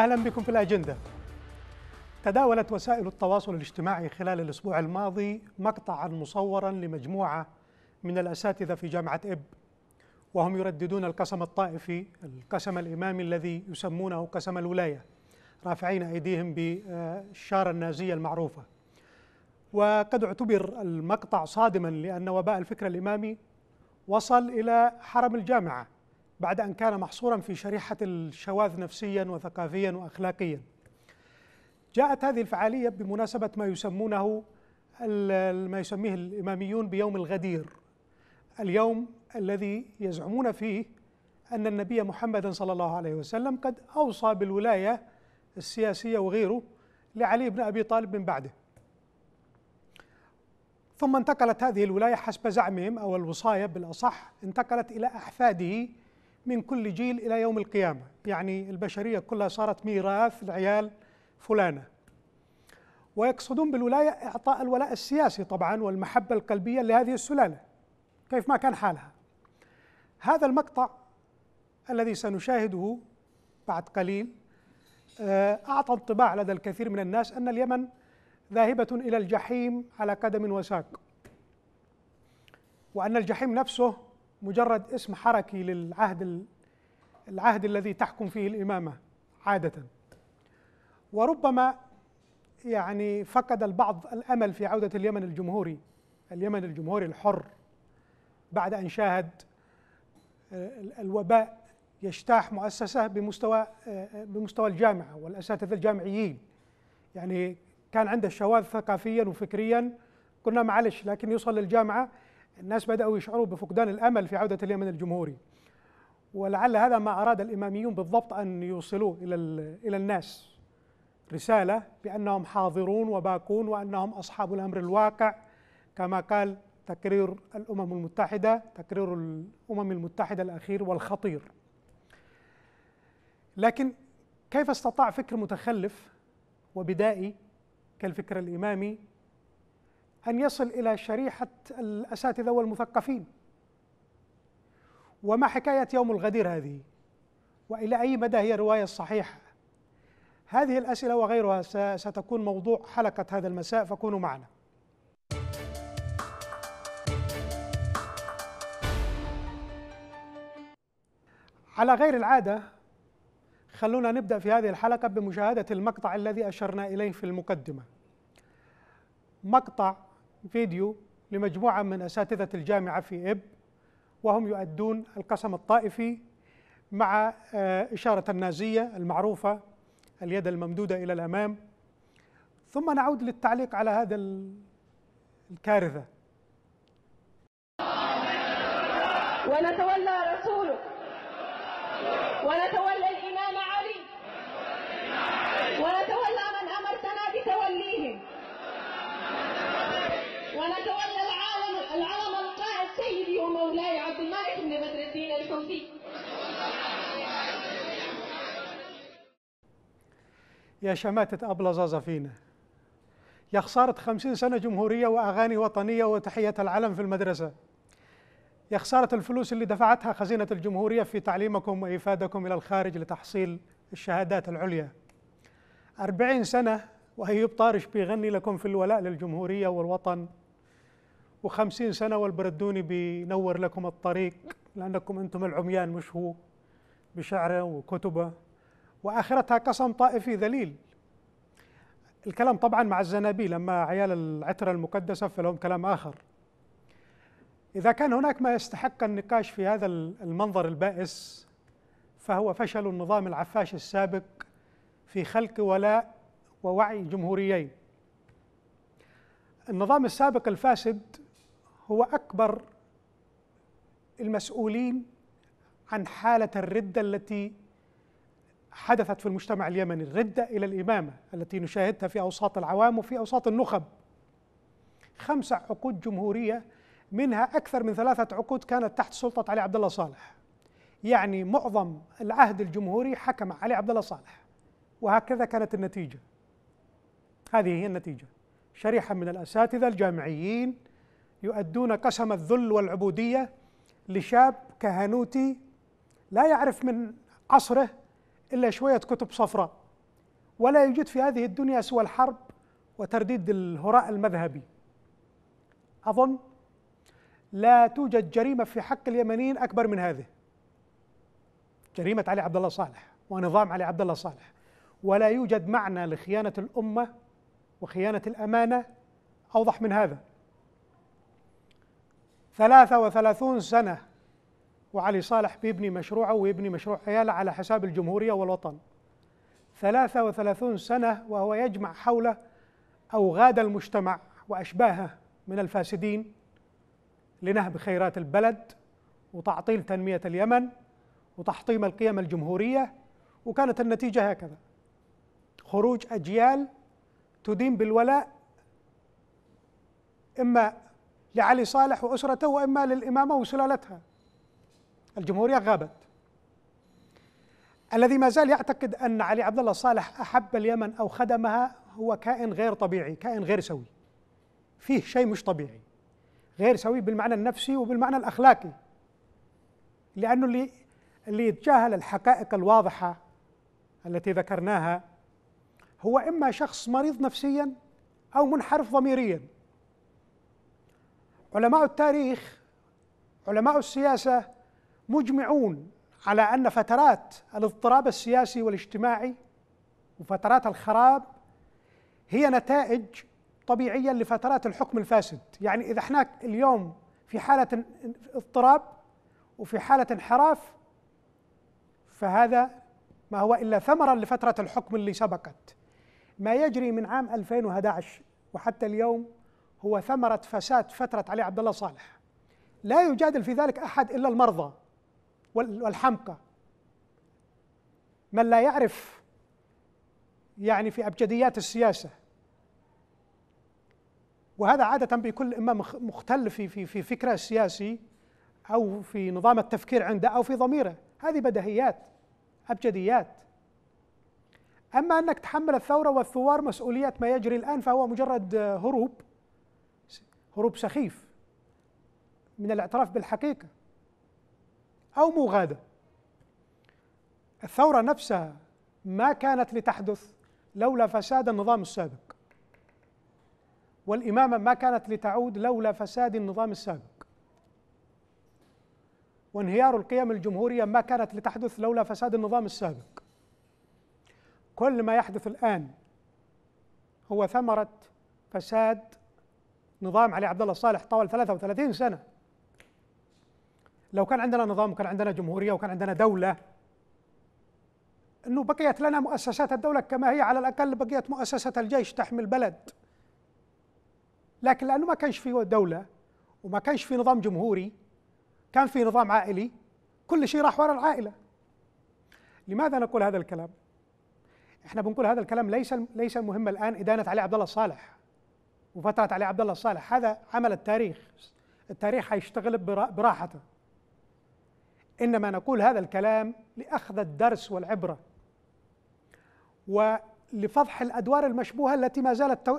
أهلا بكم في الأجندة تداولت وسائل التواصل الاجتماعي خلال الأسبوع الماضي مقطعا مصورا لمجموعة من الأساتذة في جامعة إب وهم يرددون القسم الطائفي القسم الإمامي الذي يسمونه قسم الولاية رافعين أيديهم بالشارة النازية المعروفة وقد اعتبر المقطع صادما لأن وباء الفكر الإمامي وصل إلى حرم الجامعة بعد أن كان محصورا في شريحة الشواذ نفسيا وثقافيا وأخلاقيا جاءت هذه الفعالية بمناسبة ما يسمونه ما يسميه الإماميون بيوم الغدير اليوم الذي يزعمون فيه أن النبي محمدا صلى الله عليه وسلم قد أوصى بالولاية السياسية وغيره لعلي بن أبي طالب من بعده ثم انتقلت هذه الولاية حسب زعمهم أو الوصاية بالأصح انتقلت إلى أحفاده من كل جيل إلى يوم القيامة يعني البشرية كلها صارت ميراث لعيال فلانة ويقصدون بالولاية إعطاء الولاء السياسي طبعا والمحبة القلبية لهذه السلالة كيف ما كان حالها هذا المقطع الذي سنشاهده بعد قليل آه، أعطى انطباع لدى الكثير من الناس أن اليمن ذاهبة إلى الجحيم على قدم وساق وأن الجحيم نفسه مجرد اسم حركي للعهد العهد الذي تحكم فيه الإمامة عادة وربما يعني فقد البعض الأمل في عودة اليمن الجمهوري اليمن الجمهوري الحر بعد أن شاهد آه، الوباء يجتاح مؤسسة بمستوى آه، آه، بمستوى الجامعة والأساتذة الجامعيين يعني كان عنده شواذ ثقافيا وفكريا قلنا معلش لكن يوصل للجامعة الناس بدأوا يشعروا بفقدان الأمل في عودة اليمن الجمهوري ولعل هذا ما أراد الإماميون بالضبط أن يوصلوه إلى, إلى الناس رسالة بأنهم حاضرون وباقون وأنهم أصحاب الأمر الواقع كما قال تقرير الأمم المتحدة تقرير الأمم المتحدة الأخير والخطير لكن كيف استطاع فكر متخلف وبدائي كالفكر الإمامي أن يصل إلى شريحة الأساتذة والمثقفين وما حكاية يوم الغدير هذه وإلى أي مدى هي الرواية الصحيحة هذه الأسئلة وغيرها ستكون موضوع حلقة هذا المساء فكونوا معنا على غير العادة خلونا نبدأ في هذه الحلقة بمشاهدة المقطع الذي أشرنا إليه في المقدمة مقطع فيديو لمجموعة من أساتذة الجامعة في إب وهم يؤدون القسم الطائفي مع آه، إشارة النازية المعروفة اليد الممدودة إلى الأمام ثم نعود للتعليق على هذا الكارثة ونتولى رسولك ونتولى يا شماتة أبلة زازا فينا يا خسارة خمسين سنة جمهورية وأغاني وطنية وتحية العلم في المدرسة يا خسارة الفلوس اللي دفعتها خزينة الجمهورية في تعليمكم وإفادكم إلى الخارج لتحصيل الشهادات العليا أربعين سنة وهي طارش بيغني لكم في الولاء للجمهورية والوطن وخمسين سنة والبردوني بينور لكم الطريق لأنكم أنتم العميان مش هو بشعره وكتبه واخرتها قسم طائفي ذليل الكلام طبعا مع الزنابيل اما عيال العتره المقدسه فلهم كلام اخر اذا كان هناك ما يستحق النقاش في هذا المنظر البائس فهو فشل النظام العفاش السابق في خلق ولاء ووعي جمهوريين النظام السابق الفاسد هو اكبر المسؤولين عن حاله الرده التي حدثت في المجتمع اليمني الردة إلى الإمامة التي نشاهدها في أوساط العوام وفي أوساط النخب خمسة عقود جمهورية منها أكثر من ثلاثة عقود كانت تحت سلطة علي عبد الله صالح يعني معظم العهد الجمهوري حكم علي عبد الله صالح وهكذا كانت النتيجة هذه هي النتيجة شريحة من الأساتذة الجامعيين يؤدون قسم الذل والعبودية لشاب كهنوتي لا يعرف من عصره إلا شوية كتب صفراء ولا يوجد في هذه الدنيا سوى الحرب وترديد الهراء المذهبي أظن لا توجد جريمة في حق اليمنيين أكبر من هذه جريمة علي عبد الله صالح ونظام علي عبد الله صالح ولا يوجد معنى لخيانة الأمة وخيانة الأمانة أوضح من هذا ثلاثة وثلاثون سنة وعلي صالح بيبني مشروعه ويبني مشروع عياله على حساب الجمهورية والوطن 33 سنة وهو يجمع حوله أوغاد المجتمع وأشباهه من الفاسدين لنهب خيرات البلد وتعطيل تنمية اليمن وتحطيم القيم الجمهورية وكانت النتيجة هكذا خروج أجيال تدين بالولاء إما لعلي صالح وأسرته وإما للإمامة وسلالتها الجمهورية غابت الذي ما زال يعتقد أن علي عبد الله صالح أحب اليمن أو خدمها هو كائن غير طبيعي كائن غير سوي فيه شيء مش طبيعي غير سوي بالمعنى النفسي وبالمعنى الأخلاقي لأنه اللي اللي يتجاهل الحقائق الواضحة التي ذكرناها هو إما شخص مريض نفسيا أو منحرف ضميريا علماء التاريخ علماء السياسة مجمعون على ان فترات الاضطراب السياسي والاجتماعي وفترات الخراب هي نتائج طبيعيه لفترات الحكم الفاسد، يعني اذا احنا اليوم في حاله اضطراب وفي حاله انحراف فهذا ما هو الا ثمره لفتره الحكم اللي سبقت. ما يجري من عام 2011 وحتى اليوم هو ثمره فساد فتره علي عبد الله صالح. لا يجادل في ذلك احد الا المرضى والحمقى من لا يعرف يعني في ابجديات السياسه وهذا عاده بكل اما مختل في في في فكره السياسي او في نظام التفكير عنده او في ضميره هذه بديهيات ابجديات اما انك تحمل الثوره والثوار مسؤوليه ما يجري الان فهو مجرد آه، هروب هروب سخيف من الاعتراف بالحقيقه أو مغادة الثورة نفسها ما كانت لتحدث لولا فساد النظام السابق والإمامة ما كانت لتعود لولا فساد النظام السابق وانهيار القيم الجمهورية ما كانت لتحدث لولا فساد النظام السابق كل ما يحدث الآن هو ثمرة فساد نظام علي عبد الله الصالح طوال 33 سنة لو كان عندنا نظام وكان عندنا جمهوريه وكان عندنا دوله انه بقيت لنا مؤسسات الدوله كما هي على الاقل بقيت مؤسسه الجيش تحمي البلد لكن لانه ما كانش في دوله وما كانش في نظام جمهوري كان في نظام عائلي كل شيء راح وراء العائله لماذا نقول هذا الكلام احنا بنقول هذا الكلام ليس ليس المهم الان ادانه علي عبد الله الصالح وفتره علي عبد الله الصالح هذا عمل التاريخ التاريخ هيشتغل براحته انما نقول هذا الكلام لاخذ الدرس والعبره ولفضح الادوار المشبوهه التي ما زالت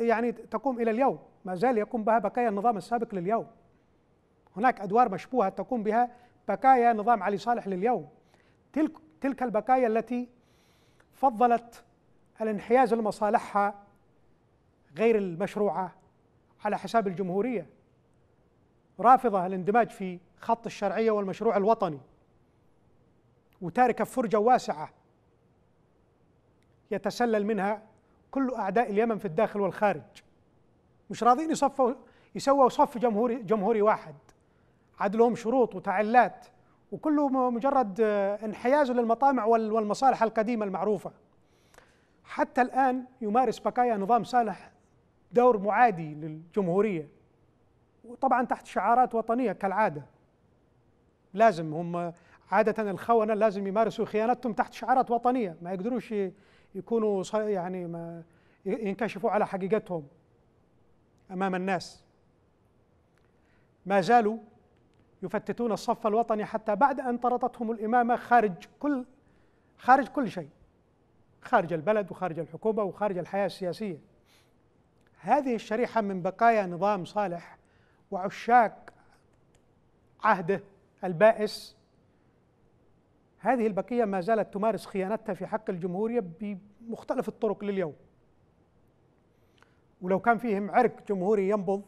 يعني تقوم الى اليوم ما زال يقوم بها بقايا النظام السابق لليوم هناك ادوار مشبوهه تقوم بها بقايا نظام علي صالح لليوم تلك تلك البقايا التي فضلت الانحياز لمصالحها غير المشروعه على حساب الجمهوريه رافضه الاندماج في خط الشرعية والمشروع الوطني وتاركة فرجة واسعة يتسلل منها كل أعداء اليمن في الداخل والخارج مش راضين يصفوا يسووا صف جمهوري جمهوري واحد عاد لهم شروط وتعلات وكله مجرد انحياز للمطامع والمصالح القديمة المعروفة حتى الآن يمارس بقايا نظام صالح دور معادي للجمهورية وطبعا تحت شعارات وطنية كالعادة لازم هم عادة الخونة لازم يمارسوا خيانتهم تحت شعارات وطنية ما يقدروش يكونوا يعني ما ينكشفوا على حقيقتهم أمام الناس ما زالوا يفتتون الصف الوطني حتى بعد أن طردتهم الإمامة خارج كل خارج كل شيء خارج البلد وخارج الحكومة وخارج الحياة السياسية هذه الشريحة من بقايا نظام صالح وعشاق عهده البائس هذه البقية ما زالت تمارس خيانتها في حق الجمهورية بمختلف الطرق لليوم ولو كان فيهم عرق جمهوري ينبض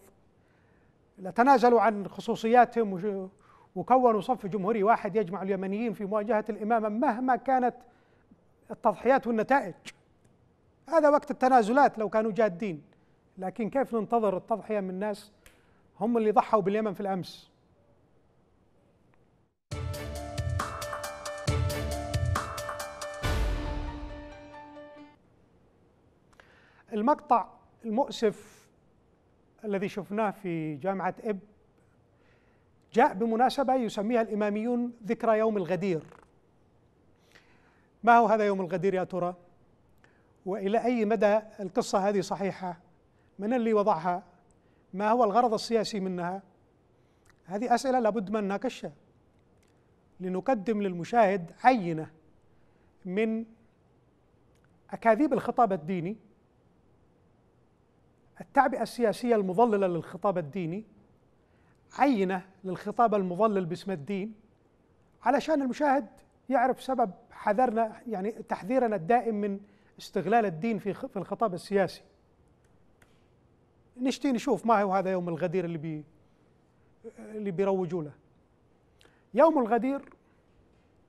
لتنازلوا عن خصوصياتهم وكونوا صف جمهوري واحد يجمع اليمنيين في مواجهة الإمامة مهما كانت التضحيات والنتائج هذا وقت التنازلات لو كانوا جادين لكن كيف ننتظر التضحية من ناس هم اللي ضحوا باليمن في الأمس المقطع المؤسف الذي شفناه في جامعة إب جاء بمناسبة يسميها الإماميون ذكرى يوم الغدير ما هو هذا يوم الغدير يا ترى؟ وإلى أي مدى القصة هذه صحيحة؟ من اللي وضعها؟ ما هو الغرض السياسي منها؟ هذه أسئلة لابد من نناقشها لنقدم للمشاهد عينة من أكاذيب الخطاب الديني التعبئة السياسية المضللة للخطاب الديني عينة للخطاب المضلل باسم الدين علشان المشاهد يعرف سبب حذرنا يعني تحذيرنا الدائم من استغلال الدين في في الخطاب السياسي نشتي نشوف ما هو هذا يوم الغدير اللي بي اللي بيروجوا له يوم الغدير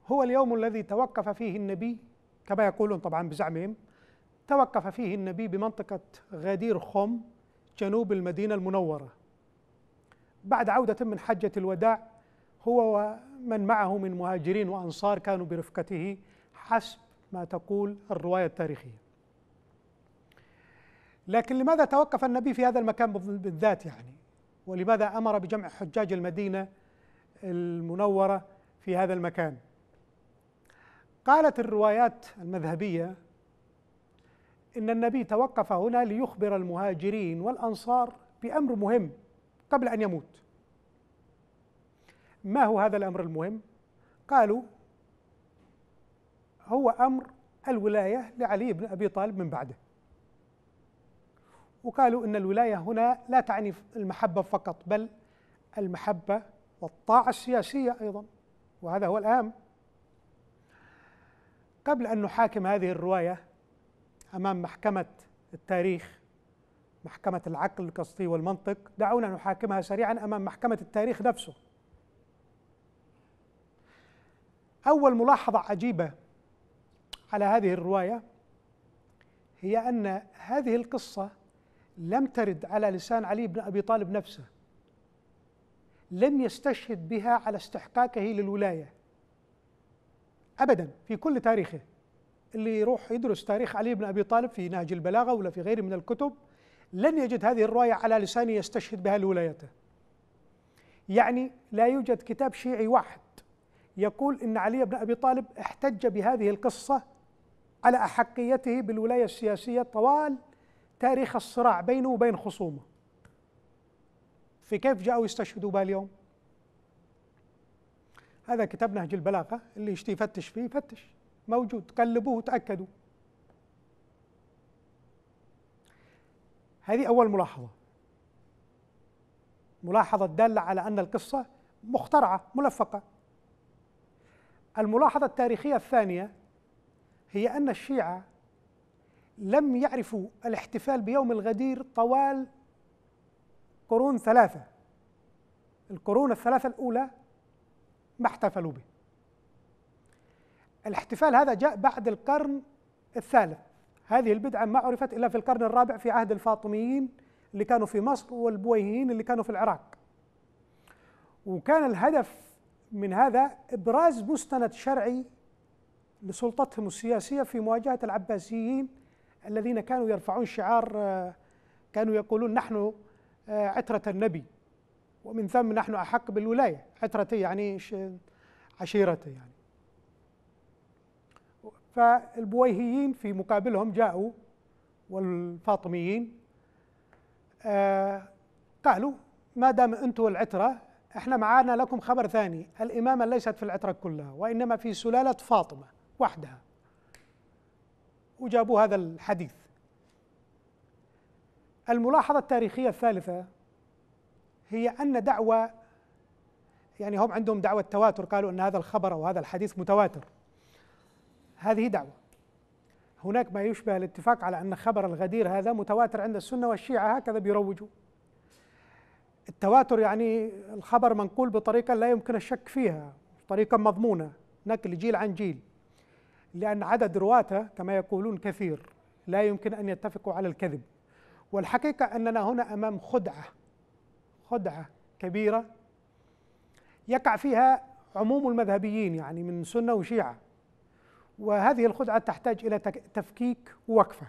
هو اليوم الذي توقف فيه النبي كما يقولون طبعا بزعمهم توقف فيه النبي بمنطقة غدير خم جنوب المدينة المنورة بعد عودة من حجة الوداع هو ومن معه من مهاجرين وأنصار كانوا برفقته حسب ما تقول الرواية التاريخية لكن لماذا توقف النبي في هذا المكان بالذات يعني ولماذا أمر بجمع حجاج المدينة المنورة في هذا المكان قالت الروايات المذهبية إن النبي توقف هنا ليخبر المهاجرين والأنصار بأمر مهم قبل أن يموت ما هو هذا الأمر المهم؟ قالوا هو أمر الولاية لعلي بن أبي طالب من بعده وقالوا إن الولاية هنا لا تعني المحبة فقط بل المحبة والطاعة السياسية أيضا وهذا هو الأهم قبل أن نحاكم هذه الرواية امام محكمه التاريخ محكمه العقل القصدي والمنطق دعونا نحاكمها سريعا امام محكمه التاريخ نفسه اول ملاحظه عجيبه على هذه الروايه هي ان هذه القصه لم ترد على لسان علي بن ابي طالب نفسه لم يستشهد بها على استحقاقه للولايه ابدا في كل تاريخه اللي يروح يدرس تاريخ علي بن ابي طالب في نهج البلاغه ولا في غيره من الكتب لن يجد هذه الروايه على لسان يستشهد بها لولايته. يعني لا يوجد كتاب شيعي واحد يقول ان علي بن ابي طالب احتج بهذه القصه على احقيته بالولايه السياسيه طوال تاريخ الصراع بينه وبين خصومه. في كيف جاءوا يستشهدوا بها اليوم؟ هذا كتاب نهج البلاغه اللي يشتي يفتش فيه يفتش. موجود قلبوه تأكدوا هذه أول ملاحظة ملاحظة دالة على أن القصة مخترعة ملفقة الملاحظة التاريخية الثانية هي أن الشيعة لم يعرفوا الاحتفال بيوم الغدير طوال قرون ثلاثة القرون الثلاثة الأولى ما احتفلوا به الاحتفال هذا جاء بعد القرن الثالث هذه البدعة ما عرفت إلا في القرن الرابع في عهد الفاطميين اللي كانوا في مصر والبويهيين اللي كانوا في العراق وكان الهدف من هذا إبراز مستند شرعي لسلطتهم السياسية في مواجهة العباسيين الذين كانوا يرفعون شعار آه، كانوا يقولون نحن آه، عترة النبي ومن ثم نحن أحق بالولاية عترتي يعني عشيرتي يعني فالبويهيين في مقابلهم جاءوا والفاطميين آه، قالوا ما دام انتم العتره احنا معانا لكم خبر ثاني الامامه ليست في العتره كلها وانما في سلاله فاطمه وحدها وجابوا هذا الحديث الملاحظه التاريخيه الثالثه هي ان دعوه يعني هم عندهم دعوة تواتر قالوا ان هذا الخبر او هذا الحديث متواتر هذه دعوة هناك ما يشبه الاتفاق على أن خبر الغدير هذا متواتر عند السنة والشيعة هكذا بيروجوا التواتر يعني الخبر منقول بطريقة لا يمكن الشك فيها طريقة مضمونة نقل جيل عن جيل لأن عدد رواته كما يقولون كثير لا يمكن أن يتفقوا على الكذب والحقيقة أننا هنا أمام خدعة خدعة كبيرة يقع فيها عموم المذهبيين يعني من سنة وشيعة وهذه الخدعة تحتاج إلى تفكيك ووقفة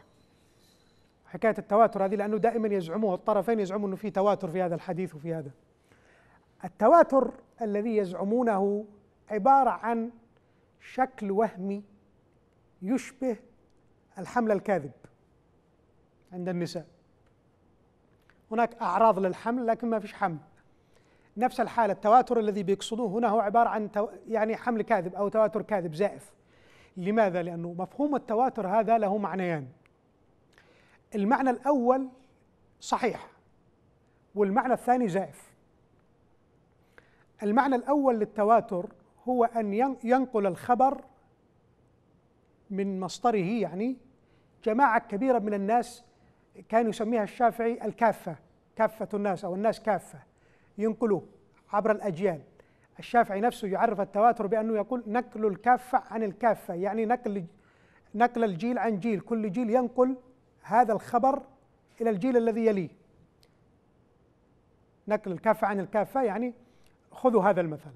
حكاية التواتر هذه لأنه دائما يزعمه الطرفين يزعمون أنه في تواتر في هذا الحديث وفي هذا التواتر الذي يزعمونه عبارة عن شكل وهمي يشبه الحمل الكاذب عند النساء هناك أعراض للحمل لكن ما فيش حمل نفس الحالة التواتر الذي بيقصدوه هنا هو عبارة عن يعني حمل كاذب أو تواتر كاذب زائف لماذا؟ لأنه مفهوم التواتر هذا له معنيان المعنى الأول صحيح والمعنى الثاني زائف المعنى الأول للتواتر هو أن ينقل الخبر من مصدره يعني جماعة كبيرة من الناس كان يسميها الشافعي الكافة كافة الناس أو الناس كافة ينقلوه عبر الأجيال الشافعي نفسه يعرف التواتر بأنه يقول نقل الكافة عن الكافة يعني نقل نقل الجيل عن جيل كل جيل ينقل هذا الخبر إلى الجيل الذي يليه نقل الكافة عن الكافة يعني خذوا هذا المثل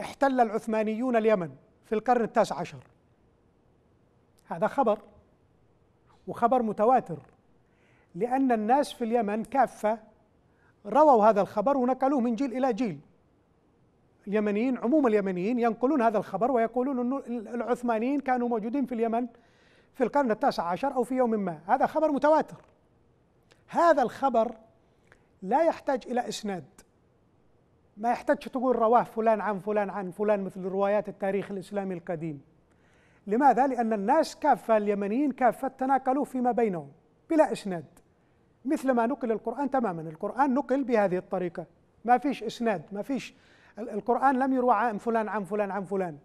احتل العثمانيون اليمن في القرن التاسع عشر هذا خبر وخبر متواتر لأن الناس في اليمن كافة رووا هذا الخبر ونقلوه من جيل إلى جيل اليمنيين عموم اليمنيين ينقلون هذا الخبر ويقولون أن العثمانيين كانوا موجودين في اليمن في القرن التاسع عشر أو في يوم ما هذا خبر متواتر هذا الخبر لا يحتاج إلى إسناد ما يحتاج تقول رواه فلان عن فلان عن فلان مثل روايات التاريخ الإسلامي القديم لماذا؟ لأن الناس كافة اليمنيين كافة تناقلوه فيما بينهم بلا إسناد مثل ما نقل القرآن تماما القرآن نقل بهذه الطريقة ما فيش إسناد ما فيش القرآن لم يروى عن فلان عن فلان عن فلان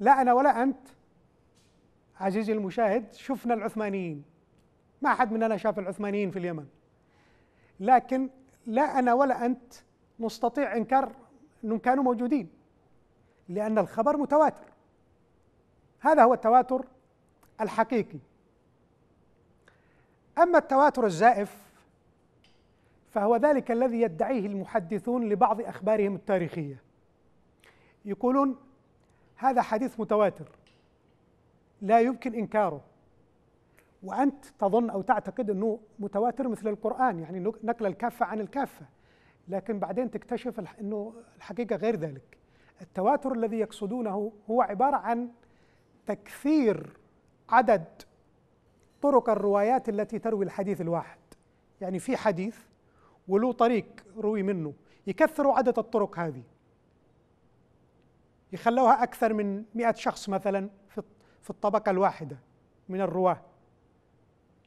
لا أنا ولا أنت عزيزي المشاهد شفنا العثمانيين ما أحد مننا شاف العثمانيين في اليمن لكن لا أنا ولا أنت نستطيع إنكار أنهم كانوا موجودين لأن الخبر متواتر هذا هو التواتر الحقيقي أما التواتر الزائف فهو ذلك الذي يدعيه المحدثون لبعض أخبارهم التاريخية يقولون هذا حديث متواتر لا يمكن إنكاره وأنت تظن أو تعتقد أنه متواتر مثل القرآن يعني نقل الكافة عن الكافة لكن بعدين تكتشف أنه الحقيقة غير ذلك التواتر الذي يقصدونه هو عبارة عن تكثير عدد طرق الروايات التي تروي الحديث الواحد يعني في حديث وله طريق روي منه يكثروا عدد الطرق هذه يخلوها أكثر من مئة شخص مثلا في الطبقة الواحدة من الرواة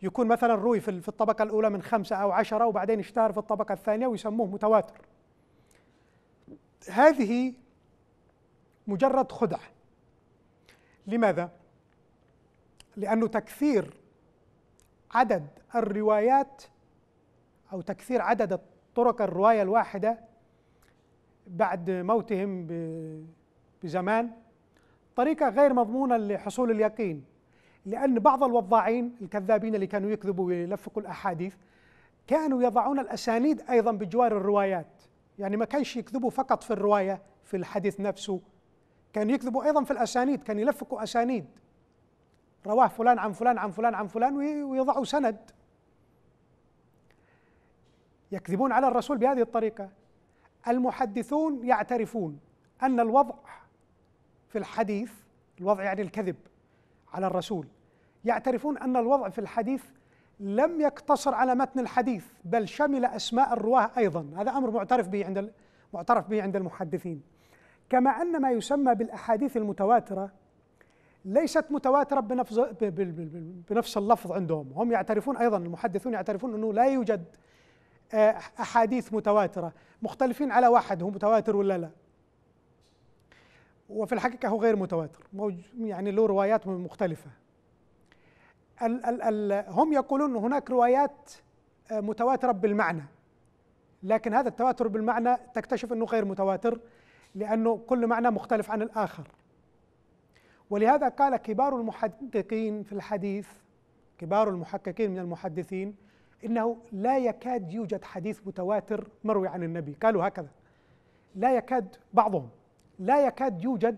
يكون مثلا روي في الطبقة الأولى من خمسة أو عشرة وبعدين اشتهر في الطبقة الثانية ويسموه متواتر هذه مجرد خدعة لماذا؟ لأنه تكثير عدد الروايات أو تكثير عدد طرق الرواية الواحدة بعد موتهم بزمان طريقة غير مضمونة لحصول اليقين لأن بعض الوضاعين الكذابين اللي كانوا يكذبوا ويلفقوا الأحاديث كانوا يضعون الأسانيد أيضا بجوار الروايات يعني ما كانش يكذبوا فقط في الرواية في الحديث نفسه كانوا يكذبوا أيضا في الأسانيد كانوا يلفقوا أسانيد رواه فلان عن فلان عن فلان عن فلان ويضعوا سند يكذبون على الرسول بهذه الطريقة المحدثون يعترفون أن الوضع في الحديث الوضع يعني الكذب على الرسول يعترفون أن الوضع في الحديث لم يقتصر على متن الحديث بل شمل أسماء الرواه أيضا هذا أمر معترف به عند معترف به عند المحدثين كما أن ما يسمى بالأحاديث المتواترة ليست متواترة بنفس بنفس اللفظ عندهم هم يعترفون أيضا المحدثون يعترفون أنه لا يوجد آه، أحاديث متواترة مختلفين على واحد هو متواتر ولا لا وفي الحقيقة هو غير متواتر يعني له روايات مختلفة ال ال ال هم يقولون هناك روايات آه، متواترة بالمعنى لكن هذا التواتر بالمعنى تكتشف أنه غير متواتر لأنه كل معنى مختلف عن الآخر ولهذا قال كبار المحققين في الحديث كبار المحققين من المحدثين انه لا يكاد يوجد حديث متواتر مروي عن النبي قالوا هكذا لا يكاد بعضهم لا يكاد يوجد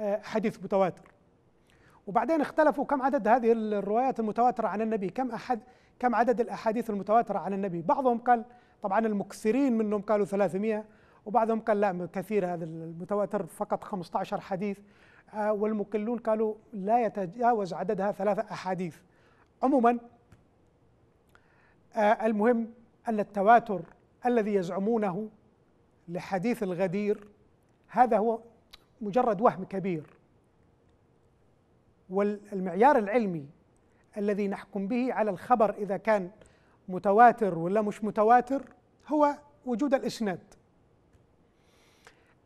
آه، حديث متواتر وبعدين اختلفوا كم عدد هذه الروايات المتواترة عن النبي كم أحد كم عدد الأحاديث المتواترة عن النبي بعضهم قال طبعا المكثرين منهم قالوا 300 وبعضهم قال لا كثير هذا المتواتر فقط 15 حديث آه، والمقلون قالوا لا يتجاوز عددها ثلاثة أحاديث عموما آه، المهم أن التواتر الذي يزعمونه لحديث الغدير هذا هو مجرد وهم كبير والمعيار العلمي الذي نحكم به على الخبر إذا كان متواتر ولا مش متواتر هو وجود الإسناد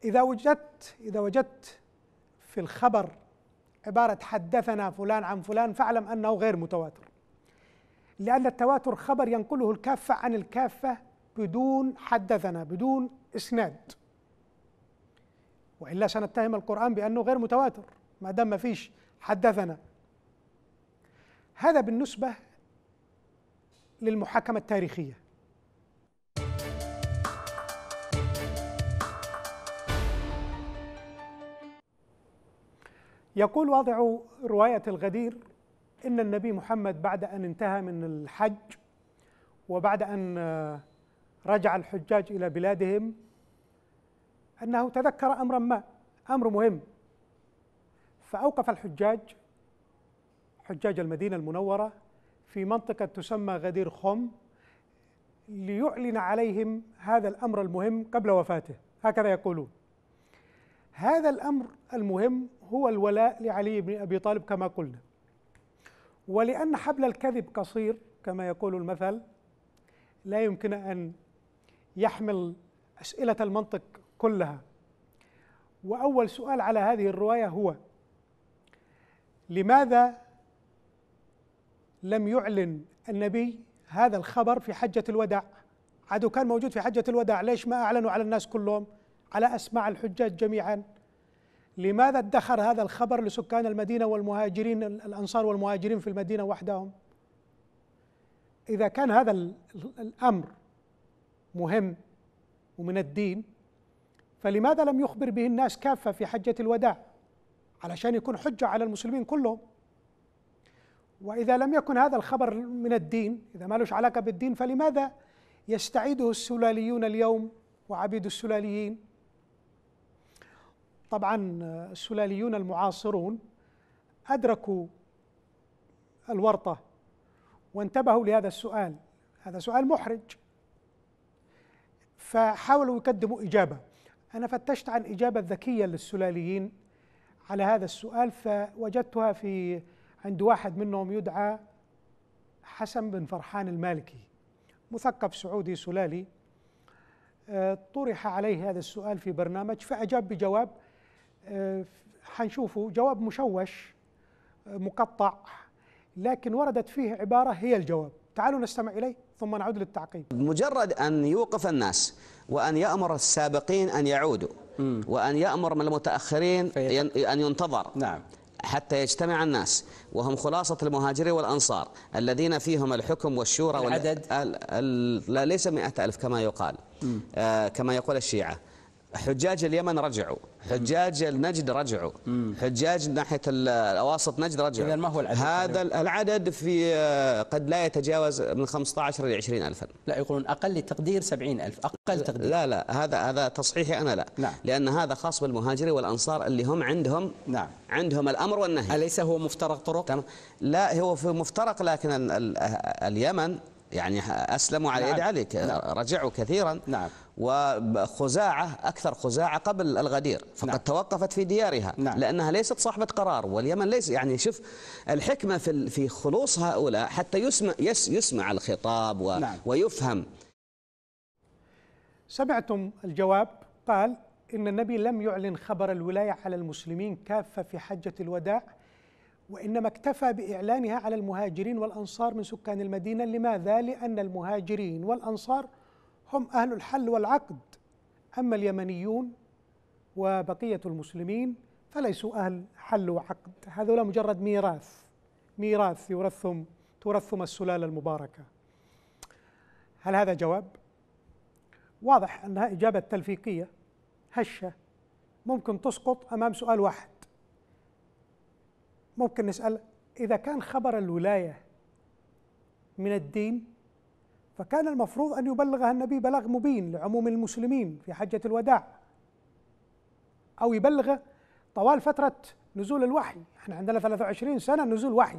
إذا وجدت إذا وجدت في الخبر عبارة حدثنا فلان عن فلان فاعلم أنه غير متواتر لأن التواتر خبر ينقله الكافة عن الكافة بدون حدثنا بدون إسناد وإلا سنتهم القرآن بأنه غير متواتر ما دام ما فيش حدثنا هذا بالنسبة للمحاكمة التاريخية يقول واضع رواية الغدير إن النبي محمد بعد أن انتهى من الحج وبعد أن رجع الحجاج إلى بلادهم أنه تذكر أمرا ما أمر مهم فأوقف الحجاج حجاج المدينة المنورة في منطقة تسمى غدير خم ليعلن عليهم هذا الأمر المهم قبل وفاته هكذا يقولون هذا الأمر المهم هو الولاء لعلي بن أبي طالب كما قلنا ولأن حبل الكذب قصير كما يقول المثل لا يمكن أن يحمل أسئلة المنطق كلها وأول سؤال على هذه الرواية هو لماذا لم يعلن النبي هذا الخبر في حجة الوداع عدو كان موجود في حجة الوداع ليش ما أعلنوا على الناس كلهم على أسماع الحجاج جميعا لماذا ادخر هذا الخبر لسكان المدينة والمهاجرين الأنصار والمهاجرين في المدينة وحدهم إذا كان هذا الأمر مهم ومن الدين فلماذا لم يخبر به الناس كافة في حجة الوداع علشان يكون حجة على المسلمين كلهم وإذا لم يكن هذا الخبر من الدين إذا ما لهش علاقة بالدين فلماذا يستعيده السلاليون اليوم وعبيد السلاليين طبعا آه، السلاليون المعاصرون أدركوا الورطة وانتبهوا لهذا السؤال هذا سؤال محرج فحاولوا يقدموا إجابة أنا فتشت عن إجابة ذكية للسلاليين على هذا السؤال فوجدتها في عند واحد منهم يدعى حسن بن فرحان المالكي مثقف سعودي سلالي آه، طرح عليه هذا السؤال في برنامج فأجاب بجواب آه، حنشوفه جواب مشوش آه، مقطع لكن وردت فيه عبارة هي الجواب تعالوا نستمع إليه ثم نعود للتعقيب مجرد أن يوقف الناس وأن يأمر السابقين أن يعودوا وأن يأمر من المتأخرين أن ينتظر نعم حتى يجتمع الناس وهم خلاصة المهاجرين والأنصار الذين فيهم الحكم والشورى العدد لا ليس مئة ألف كما يقال آه كما يقول الشيعة حجاج اليمن رجعوا حجاج النجد رجعوا حجاج ناحية الأواسط نجد رجعوا إذا ما هو العدد هذا العدد في آه، قد لا يتجاوز من 15 إلى 20 ألفا لا يقولون أقل تقدير 70 ألف أقل تقدير لا لا هذا هذا تصحيحي أنا لا نعم. لأن هذا خاص بالمهاجرين والأنصار اللي هم عندهم نعم. عندهم الأمر والنهي أليس هو مفترق طرق؟ تمام لا هو في مفترق لكن ال ال اليمن يعني أسلموا على نعم. يد عليك نعم. رجعوا كثيرا نعم وخزاعة أكثر خزاعة قبل الغدير فقد نعم. توقفت في ديارها نعم. لأنها ليست صاحبة قرار واليمن ليس يعني شوف الحكمة في في خلوص هؤلاء حتى يسمع يس يسمع الخطاب و نعم. ويفهم سمعتم الجواب قال إن النبي لم يعلن خبر الولاية على المسلمين كافة في حجة الوداع وإنما اكتفى بإعلانها على المهاجرين والأنصار من سكان المدينة لماذا؟ لأن المهاجرين والأنصار هم أهل الحل والعقد أما اليمنيون وبقية المسلمين فليسوا أهل حل وعقد هذولا مجرد ميراث ميراث يورثهم تورثهم السلالة المباركة هل هذا جواب؟ واضح أنها إجابة تلفيقية هشة ممكن تسقط أمام سؤال واحد ممكن نسأل إذا كان خبر الولاية من الدين فكان المفروض أن يبلغها النبي بلاغ مبين لعموم المسلمين في حجة الوداع أو يبلغه طوال فترة نزول الوحي احنا عندنا 23 سنة نزول وحي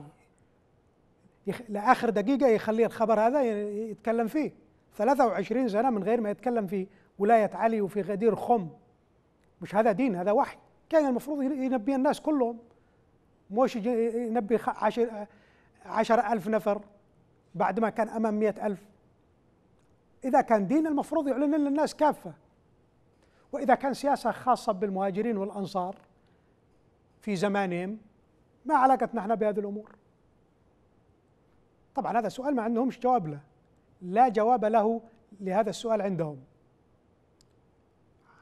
يخ... لآخر دقيقة يخلي الخبر هذا يتكلم فيه 23 سنة من غير ما يتكلم في ولاية علي وفي غدير خم مش هذا دين هذا وحي كان المفروض ينبي الناس كلهم موش ينبي عشر, عشر ألف نفر بعد ما كان أمام مئة ألف إذا كان دين المفروض يعلن للناس كافة وإذا كان سياسة خاصة بالمهاجرين والأنصار في زمانهم ما علاقتنا احنا بهذه الأمور طبعا هذا سؤال ما عندهمش جواب له لا جواب له لهذا السؤال عندهم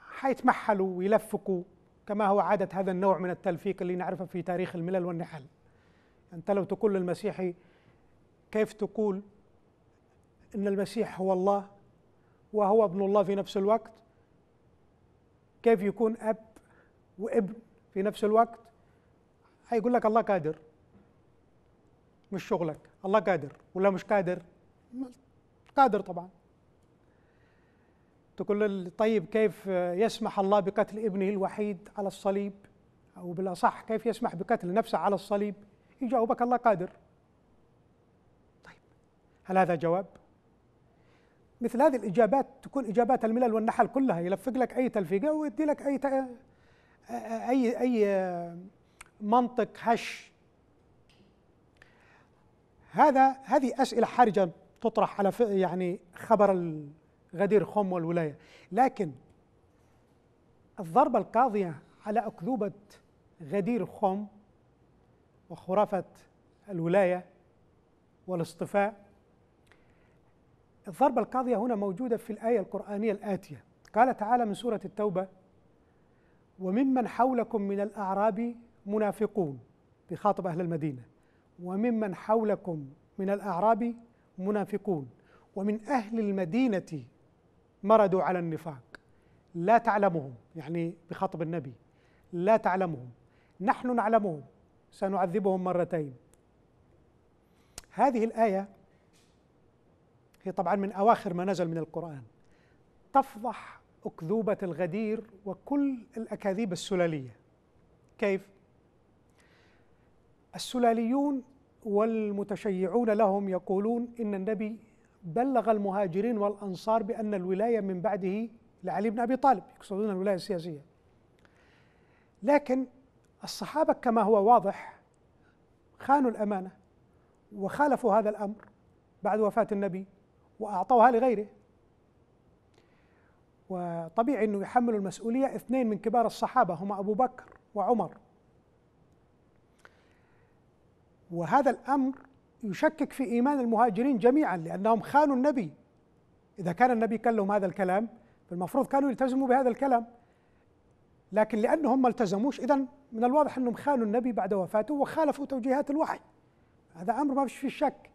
حيتمحلوا ويلفقوا كما هو عادة هذا النوع من التلفيق اللي نعرفه في تاريخ الملل والنحل أنت لو تقول للمسيحي كيف تقول أن المسيح هو الله وهو ابن الله في نفس الوقت كيف يكون اب وابن في نفس الوقت هيقول لك الله قادر مش شغلك الله قادر ولا مش قادر قادر طبعا تقول طيب كيف يسمح الله بقتل ابنه الوحيد على الصليب او بالاصح كيف يسمح بقتل نفسه على الصليب يجاوبك الله قادر طيب هل هذا جواب مثل هذه الاجابات تكون اجابات الملل والنحل كلها يلفق لك اي تلفيقه ويدي لك اي اي اي آه، منطق هش هذا هذه اسئله حرجه تطرح على يعني خبر غدير خم والولايه لكن الضربه القاضيه على اكذوبه غدير خم وخرافه الولايه والاصطفاء الضربة القاضية هنا موجودة في الآية القرآنية الآتية قال تعالى من سورة التوبة وممن حولكم من الأعراب منافقون بخاطب أهل المدينة وممن حولكم من الأعراب منافقون ومن أهل المدينة مردوا على النفاق لا تعلمهم يعني بخاطب النبي لا تعلمهم نحن نعلمهم سنعذبهم مرتين هذه الآية هي طبعا من أواخر ما نزل من القرآن تفضح أكذوبة الغدير وكل الأكاذيب السلالية كيف؟ السلاليون والمتشيعون لهم يقولون إن النبي بلغ المهاجرين والأنصار بأن الولاية من بعده لعلي بن أبي طالب يقصدون الولاية السياسية لكن الصحابة كما هو واضح خانوا الأمانة وخالفوا هذا الأمر بعد وفاة النبي وأعطوها لغيره وطبيعي أنه يحملوا المسؤولية اثنين من كبار الصحابة هما أبو بكر وعمر وهذا الأمر يشكك في إيمان المهاجرين جميعا لأنهم خانوا النبي إذا كان النبي قال لهم هذا الكلام فالمفروض كانوا يلتزموا بهذا الكلام لكن لأنهم ما التزموش إذا من الواضح أنهم خانوا النبي بعد وفاته وخالفوا توجيهات الوحي هذا أمر ما فيش فيه شك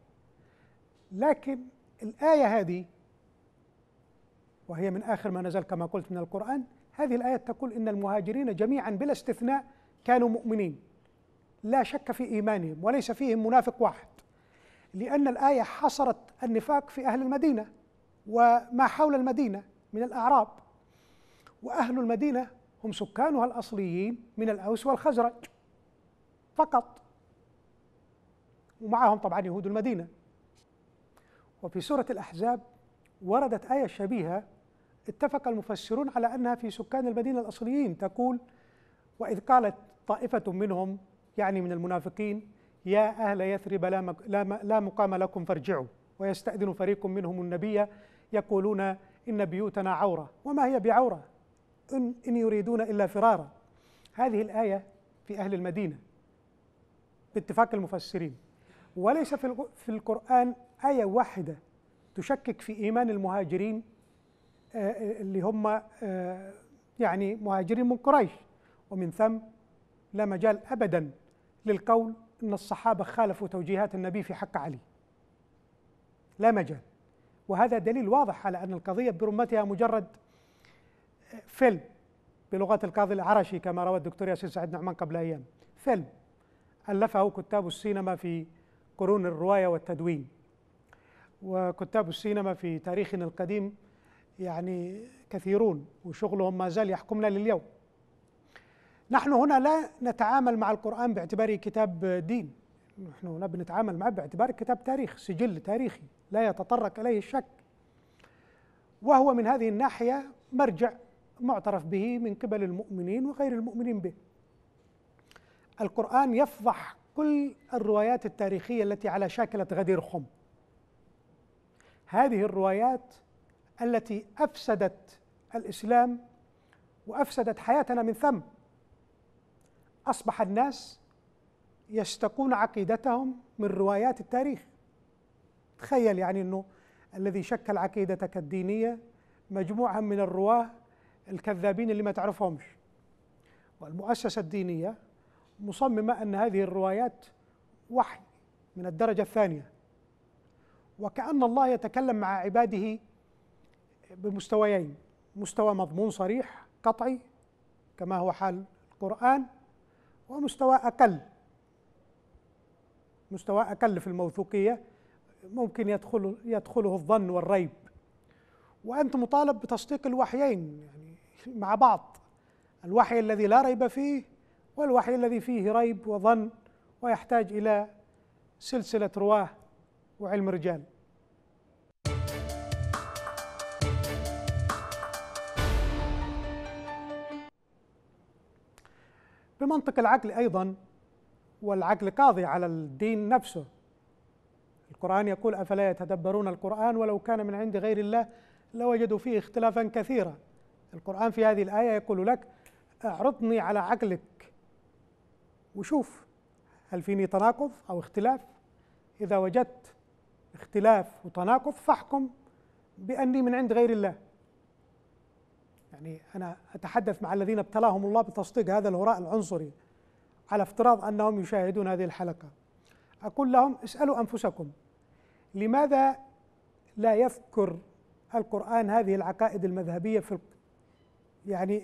لكن الآية هذه وهي من آخر ما نزل كما قلت من القرآن هذه الآية تقول إن المهاجرين جميعا بلا استثناء كانوا مؤمنين لا شك في إيمانهم وليس فيهم منافق واحد لأن الآية حصرت النفاق في أهل المدينة وما حول المدينة من الأعراب وأهل المدينة هم سكانها الأصليين من الأوس والخزرج فقط ومعهم طبعا يهود المدينة وفي سورة الأحزاب وردت آية شبيهة اتفق المفسرون على أنها في سكان المدينة الأصليين تقول وإذ قالت طائفة منهم يعني من المنافقين يا أهل يثرب لا, لا مقام لكم فارجعوا ويستأذن فريق منهم النبي يقولون إن بيوتنا عورة وما هي بعورة إن, إن يريدون إلا فرارا هذه الآية في أهل المدينة باتفاق المفسرين وليس في القرآن آية واحدة تشكك في إيمان المهاجرين آه، آه، اللي هم آه، يعني مهاجرين من قريش ومن ثم لا مجال أبدا للقول أن الصحابة خالفوا توجيهات النبي في حق علي لا مجال وهذا دليل واضح على أن القضية برمتها مجرد فيلم بلغة القاضي العرشي كما روى الدكتور ياسين سعيد نعمان قبل أيام فيلم ألفه كتاب السينما في قرون الرواية والتدوين وكتاب السينما في تاريخنا القديم يعني كثيرون وشغلهم ما زال يحكمنا لليوم نحن هنا لا نتعامل مع القرآن باعتباره كتاب دين نحن هنا بنتعامل معه باعتباره كتاب تاريخ سجل تاريخي لا يتطرق إليه الشك وهو من هذه الناحية مرجع معترف به من قبل المؤمنين وغير المؤمنين به القرآن يفضح كل الروايات التاريخية التي على شاكلة غدير خم هذه الروايات التي أفسدت الإسلام وأفسدت حياتنا من ثم أصبح الناس يستقون عقيدتهم من روايات التاريخ تخيل يعني أنه الذي شكل عقيدتك الدينية مجموعة من الرواة الكذابين اللي ما تعرفهمش والمؤسسة الدينية مصممة أن هذه الروايات وحي من الدرجة الثانية وكأن الله يتكلم مع عباده بمستويين مستوى مضمون صريح قطعي كما هو حال القرآن ومستوى أقل مستوى أقل في الموثوقية ممكن يدخل يدخله الظن والريب وأنت مطالب بتصديق الوحيين يعني مع بعض الوحي الذي لا ريب فيه والوحي الذي فيه ريب وظن ويحتاج إلى سلسلة رواه وعلم رجال بمنطق العقل أيضا والعقل قاضي على الدين نفسه القرآن يقول أفلا يتدبرون القرآن ولو كان من عند غير الله لوجدوا فيه اختلافا كثيرا القرآن في هذه الآية يقول لك أعرضني على عقلك وشوف هل فيني تناقض أو اختلاف إذا وجدت اختلاف وتناقض فاحكم بأني من عند غير الله يعني أنا أتحدث مع الذين ابتلاهم الله بتصديق هذا الهراء العنصري على افتراض أنهم يشاهدون هذه الحلقة أقول لهم اسألوا أنفسكم لماذا لا يذكر القرآن هذه العقائد المذهبية في يعني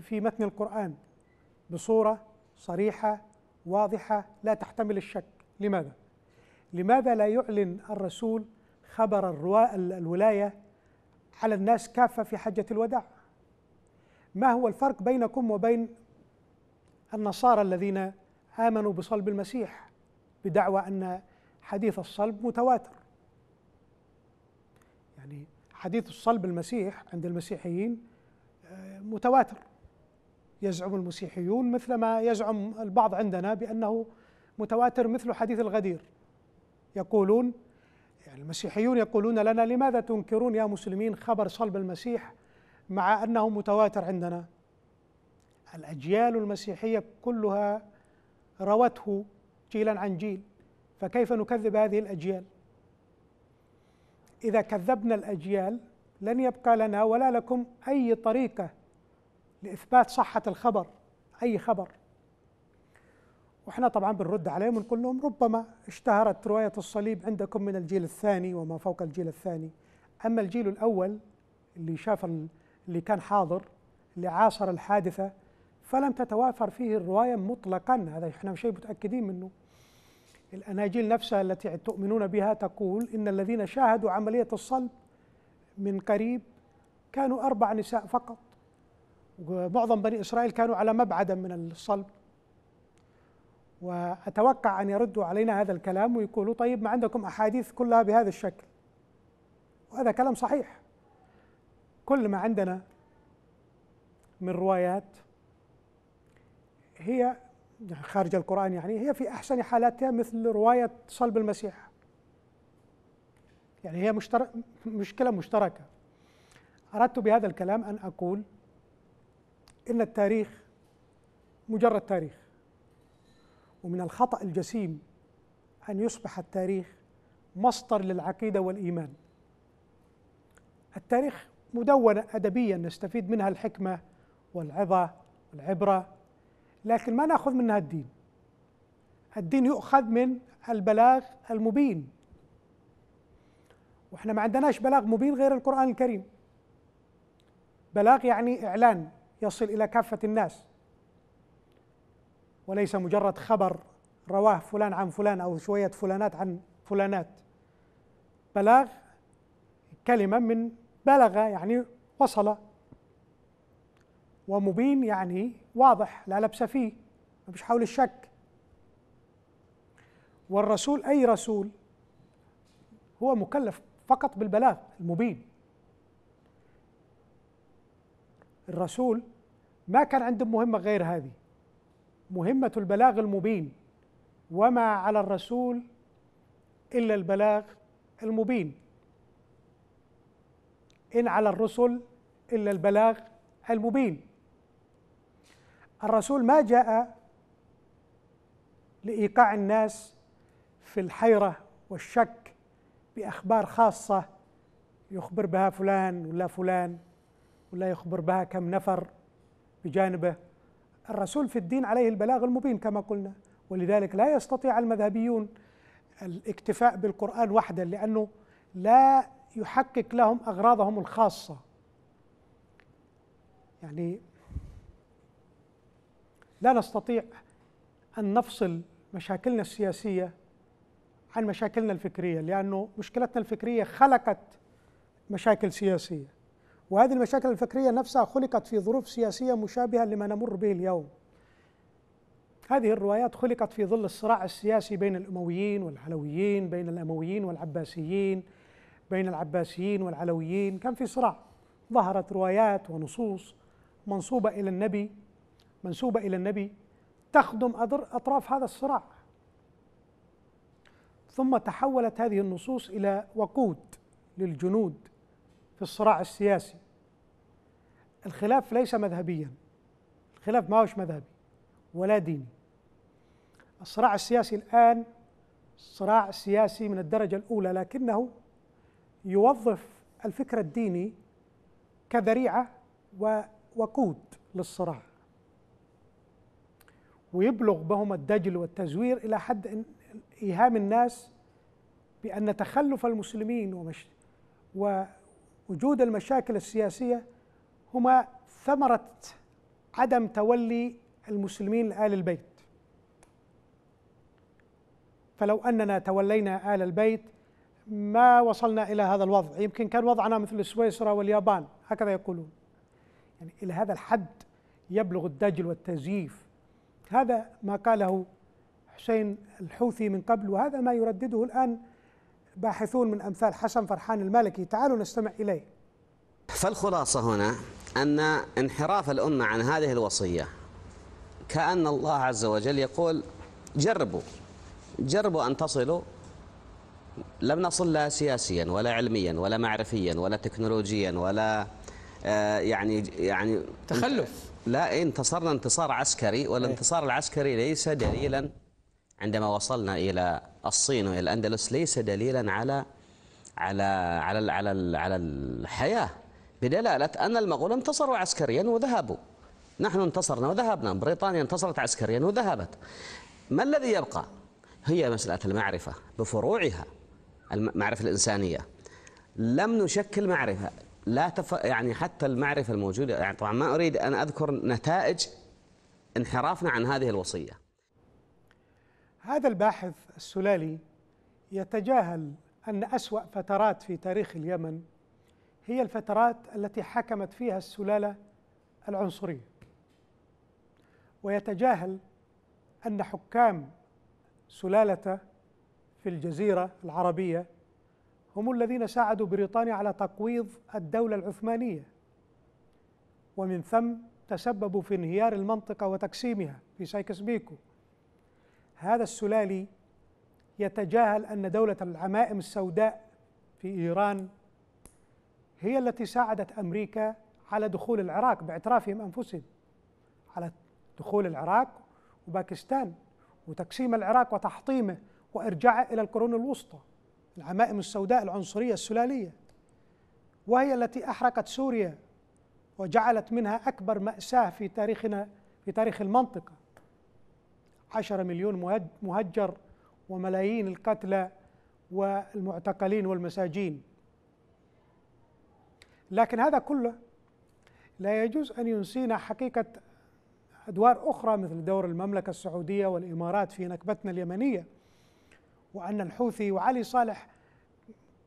في متن القرآن بصورة صريحة واضحة لا تحتمل الشك لماذا؟ لماذا لا يعلن الرسول خبر الولاية على الناس كافة في حجة الوداع ما هو الفرق بينكم وبين النصارى الذين آمنوا بصلب المسيح بدعوى أن حديث الصلب متواتر يعني حديث الصلب المسيح عند المسيحيين آه، متواتر يزعم المسيحيون مثل ما يزعم البعض عندنا بأنه متواتر مثل حديث الغدير يقولون يعني المسيحيون يقولون لنا لماذا تنكرون يا مسلمين خبر صلب المسيح مع أنه متواتر عندنا الأجيال المسيحية كلها روته جيلا عن جيل فكيف نكذب هذه الأجيال إذا كذبنا الأجيال لن يبقى لنا ولا لكم أي طريقة لإثبات صحة الخبر أي خبر وإحنا طبعا بنرد عليهم ونقول لهم ربما اشتهرت رواية الصليب عندكم من الجيل الثاني وما فوق الجيل الثاني أما الجيل الأول اللي شاف اللي كان حاضر اللي عاصر الحادثة فلم تتوافر فيه الرواية مطلقا هذا احنا شيء متأكدين منه الأناجيل نفسها التي تؤمنون بها تقول إن الذين شاهدوا عملية الصلب من قريب كانوا أربع نساء فقط معظم بني إسرائيل كانوا على مبعد من الصلب وأتوقع أن يردوا علينا هذا الكلام ويقولوا طيب ما عندكم أحاديث كلها بهذا الشكل وهذا كلام صحيح كل ما عندنا من روايات هي خارج القرآن يعني هي في أحسن حالاتها مثل رواية صلب المسيح يعني هي مشترك مشكلة مشتركة أردت بهذا الكلام أن أقول إن التاريخ مجرد تاريخ ومن الخطأ الجسيم أن يصبح التاريخ مصدر للعقيدة والإيمان التاريخ مدونة أدبية نستفيد منها الحكمة والعظة والعبرة لكن ما ناخذ منها الدين الدين يؤخذ من البلاغ المبين واحنا ما عندناش بلاغ مبين غير القرآن الكريم بلاغ يعني إعلان يصل الى كافه الناس وليس مجرد خبر رواه فلان عن فلان او شويه فلانات عن فلانات بلاغ كلمه من بلغ يعني وصل ومبين يعني واضح لا لبس فيه ما فيش حول الشك والرسول اي رسول هو مكلف فقط بالبلاغ المبين الرسول ما كان عندهم مهمة غير هذه مهمة البلاغ المبين وما على الرسول إلا البلاغ المبين إن على الرسل إلا البلاغ المبين الرسول ما جاء لإيقاع الناس في الحيرة والشك بأخبار خاصة يخبر بها فلان ولا فلان ولا يخبر بها كم نفر بجانبه الرسول في الدين عليه البلاغ المبين كما قلنا ولذلك لا يستطيع المذهبيون الاكتفاء بالقرآن وحده لأنه لا يحقق لهم أغراضهم الخاصة يعني لا نستطيع أن نفصل مشاكلنا السياسية عن مشاكلنا الفكرية لأنه مشكلتنا الفكرية خلقت مشاكل سياسية وهذه المشاكل الفكرية نفسها خلقت في ظروف سياسية مشابهة لما نمر به اليوم هذه الروايات خلقت في ظل الصراع السياسي بين الأمويين والعلويين بين الأمويين والعباسيين بين العباسيين والعلويين كان في صراع ظهرت روايات ونصوص منصوبة إلى النبي منسوبة إلى النبي تخدم أطراف هذا الصراع ثم تحولت هذه النصوص إلى وقود للجنود في الصراع السياسي الخلاف ليس مذهبيا الخلاف ما هوش مذهبي ولا ديني الصراع السياسي الآن صراع سياسي من الدرجة الأولى لكنه يوظف الفكر الديني كذريعة ووقود للصراع ويبلغ بهم الدجل والتزوير إلى حد إيهام الناس بأن تخلف المسلمين ووجود المشاكل السياسية هما ثمرة عدم تولي المسلمين لآل البيت فلو أننا تولينا آل البيت ما وصلنا إلى هذا الوضع يمكن كان وضعنا مثل سويسرا واليابان هكذا يقولون يعني إلى هذا الحد يبلغ الدجل والتزييف هذا ما قاله حسين الحوثي من قبل وهذا ما يردده الآن باحثون من أمثال حسن فرحان المالكي تعالوا نستمع إليه فالخلاصة هنا أن انحراف الأمة عن هذه الوصية كأن الله عز وجل يقول جربوا جربوا أن تصلوا لم نصل لا سياسيا ولا علميا ولا معرفيا ولا تكنولوجيا ولا آه، يعني يعني تخلف لا إيه، انتصرنا انتصار عسكري والانتصار إيه. العسكري ليس دليلا عندما وصلنا إلى الصين وإلى الأندلس ليس دليلا على على على على, على الحياة بدلالة أن المغول انتصروا عسكريا وذهبوا نحن انتصرنا وذهبنا بريطانيا انتصرت عسكريا وذهبت ما الذي يبقى هي مسألة المعرفة بفروعها المعرفة الإنسانية لم نشكل معرفة لا تف... يعني حتى المعرفة الموجودة يعني طبعا ما أريد أن أذكر نتائج انحرافنا عن هذه الوصية هذا الباحث السلالي يتجاهل أن أسوأ فترات في تاريخ اليمن هي الفترات التي حكمت فيها السلاله العنصريه ويتجاهل ان حكام سلالته في الجزيره العربيه هم الذين ساعدوا بريطانيا على تقويض الدوله العثمانيه ومن ثم تسببوا في انهيار المنطقه وتقسيمها في سايكس بيكو هذا السلالي يتجاهل ان دوله العمائم السوداء في ايران هي التي ساعدت امريكا على دخول العراق باعترافهم انفسهم على دخول العراق وباكستان وتقسيم العراق وتحطيمه وارجاعه الى القرون الوسطى العمائم السوداء العنصريه السلاليه وهي التي احرقت سوريا وجعلت منها اكبر ماساه في تاريخنا في تاريخ المنطقه عشر مليون مهجر وملايين القتلى والمعتقلين والمساجين لكن هذا كله لا يجوز أن ينسينا حقيقة أدوار أخرى مثل دور المملكة السعودية والإمارات في نكبتنا اليمنية وأن الحوثي وعلي صالح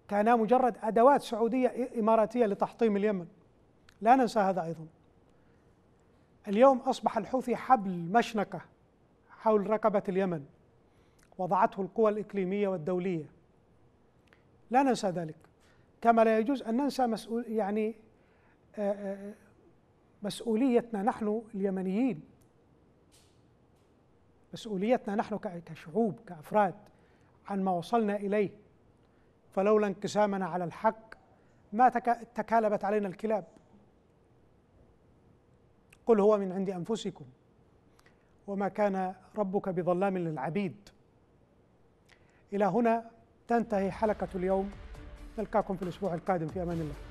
كانا مجرد أدوات سعودية إماراتية لتحطيم اليمن لا ننسى هذا أيضا اليوم أصبح الحوثي حبل مشنقة حول رقبة اليمن وضعته القوى الإقليمية والدولية لا ننسى ذلك كما لا يجوز أن ننسى مسؤول يعني آه، آه، مسؤوليتنا نحن اليمنيين مسؤوليتنا نحن كشعوب كأفراد عن ما وصلنا إليه فلولا انقسامنا على الحق ما تكالبت علينا الكلاب قل هو من عند أنفسكم وما كان ربك بظلام للعبيد إلى هنا تنتهي حلقة اليوم نلقاكم في الأسبوع القادم في أمان الله